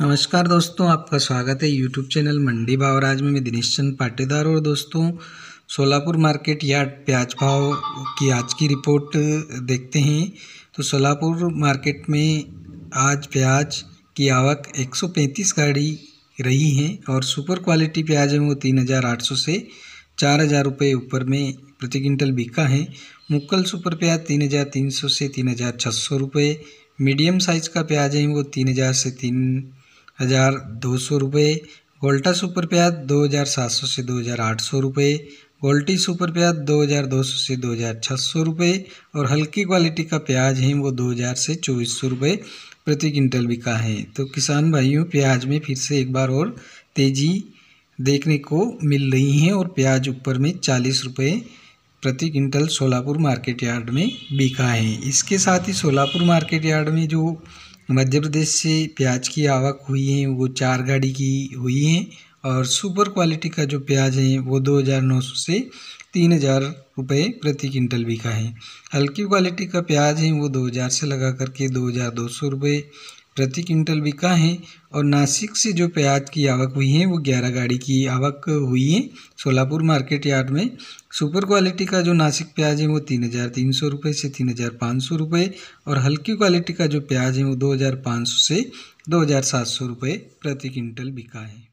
नमस्कार दोस्तों आपका स्वागत है यूट्यूब चैनल मंडी भावराज में मैं दिनेश चंद पाटीदार और दोस्तों सोलापुर मार्केट यार्ड प्याज भाव की आज की रिपोर्ट देखते हैं तो सोलापुर मार्केट में आज प्याज की आवक 135 गाड़ी रही है और सुपर क्वालिटी प्याज है वो 3,800 से चार हज़ार रुपये ऊपर में प्रति क्विंटल बिका है मुक्कल सुपर प्याज तीन हज़ार तीन सौ से तीन हज़ार छः सौ रुपये मीडियम साइज़ का प्याज है वो तीन हज़ार से तीन हज़ार दो सौ रुपये गोल्टा सुपर प्याज दो हज़ार सात सौ से दो हज़ार आठ सौ रुपये गोल्टी सुपर प्याज दो हज़ार दो सौ से दो हज़ार छः सौ रुपये और हल्की क्वालिटी का प्याज है वो दो हज़ार से चौबीस सौ रुपये प्रति क्विंटल बिका है तो किसान भाइयों प्याज में फिर से एक बार और तेज़ी देखने को मिल रही है और प्याज ऊपर में चालीस रुपये प्रति क्विंटल सोलापुर मार्केट यार्ड में बिका है इसके साथ ही सोलापुर मार्केट यार्ड में जो मध्य प्रदेश से प्याज की आवक हुई है वो चार गाड़ी की हुई है और सुपर क्वालिटी का जो प्याज है वो दो हज़ार नौ सौ से तीन हज़ार रुपये प्रति क्विंटल बिका है हल्की क्वालिटी का प्याज है वो दो हज़ार से लगा करके दो हज़ार दो सौ रुपये प्रति क्विंटल बिका है और नासिक से जो प्याज की आवक हुई है वो ग्यारह गाड़ी की आवक हुई है सोलापुर मार्केट यार्ड में सुपर क्वालिटी का जो नासिक प्याज है वो तीन हज़ार तीन सौ रुपये से तीन हज़ार पाँच सौ रुपये और हल्की क्वालिटी का जो प्याज है वो दो हज़ार पाँच सौ से दो हज़ार सात सौ रुपये प्रति क्विंटल बिका है